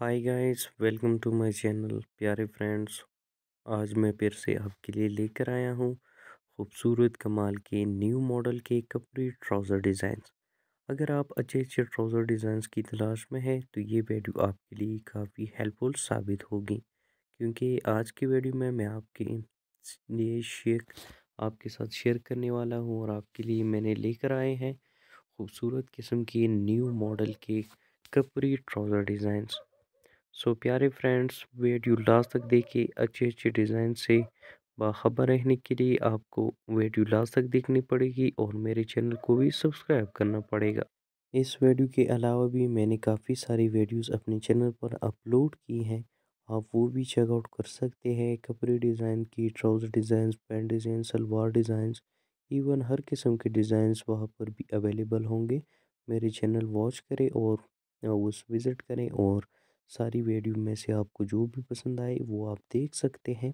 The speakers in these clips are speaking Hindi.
hi guys welcome to my channel प्यारे फ्रेंड्स आज मैं फिर से आपके लिए लेकर आया हूँ खूबसूरत कमाल के न्यू मॉडल के कपड़े ट्राउज़र डिज़ाइंस अगर आप अच्छे अच्छे ट्राउज़र डिज़ाइंस की तलाश में हैं तो ये वीडियो आपके लिए काफ़ी हेल्पफुल साबित होगी क्योंकि आज की वीडियो में मैं आपके लिए शेयर आपके साथ शेयर करने वाला हूँ और आपके लिए मैंने लेकर आए हैं खूबसूरत किस्म के न्यू मॉडल के कपड़ी ट्राउज़र डिज़ाइंस सो प्यारे फ्रेंड्स वीडियो लास्ट तक देखिए अच्छे अच्छे डिज़ाइन से बाखबर रहने के लिए आपको वीडियो लास्ट तक देखनी पड़ेगी और मेरे चैनल को भी सब्सक्राइब करना पड़ेगा इस वीडियो के अलावा भी मैंने काफ़ी सारी वीडियोस अपने चैनल पर अपलोड की हैं आप वो भी चेकआउट कर सकते हैं कपड़े डिज़ाइन की trouser design pant design salwar design even हर किस्म के डिज़ाइन वहाँ पर भी अवेलेबल होंगे मेरे चैनल वॉच करें और उस विज़िट करें और सारी वीडियो में से आपको जो भी पसंद आए वो आप देख सकते हैं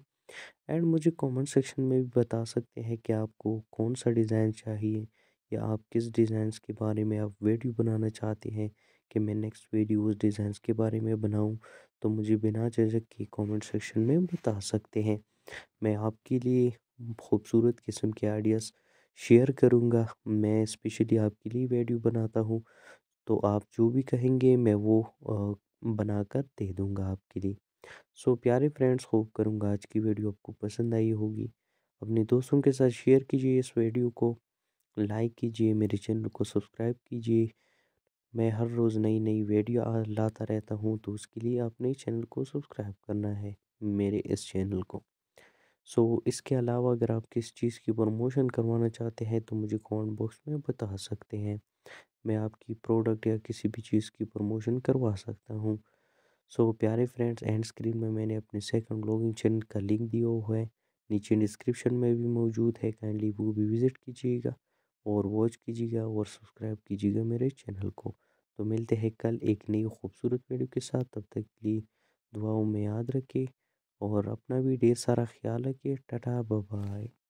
एंड मुझे कमेंट सेक्शन में भी बता सकते हैं कि आपको कौन सा डिज़ाइन चाहिए या आप किस डिज़ाइंस के बारे में आप वीडियो बनाना चाहते हैं कि मैं नेक्स्ट वीडियो उस डिज़ाइंस के बारे में बनाऊं तो मुझे बिना झजक के कमेंट सेक्शन में बता सकते हैं मैं आपके लिए खूबसूरत किस्म के आइडियाज़ शेयर करूंगा मैं स्पेशली आपके लिए वीडियो बनाता हूं तो आप जो भी कहेंगे मैं वो बनाकर दे दूँगा आपके लिए सो so, प्यारे फ्रेंड्स होप करूँगा आज की वीडियो आपको पसंद आई होगी अपने दोस्तों के साथ शेयर कीजिए इस वीडियो को लाइक कीजिए मेरे चैनल को सब्सक्राइब कीजिए मैं हर रोज़ नई नई वीडियो लाता रहता हूँ तो उसके लिए आपने चैनल को सब्सक्राइब करना है मेरे इस चैनल को सो so, इसके अलावा अगर आप किस चीज़ की प्रमोशन करवाना चाहते हैं तो मुझे कमेंट बॉक्स में बता सकते हैं मैं आपकी प्रोडक्ट या किसी भी चीज़ की प्रमोशन करवा सकता हूँ सो so, प्यारे फ्रेंड्स एंड स्क्रीन में मैंने अपने सेकंड ब्लॉगिंग चैनल का लिंक दिया हुआ है नीचे डिस्क्रिप्शन में भी मौजूद है काइंडली वो भी विज़िट कीजिएगा और वॉच कीजिएगा और सब्सक्राइब कीजिएगा मेरे चैनल को तो मिलते हैं कल एक नई खूबसूरत वीडियो के साथ तब तक के लिए दुआओं में याद रखें और अपना भी ढेर सारा ख्याल रखिए टाटा बाय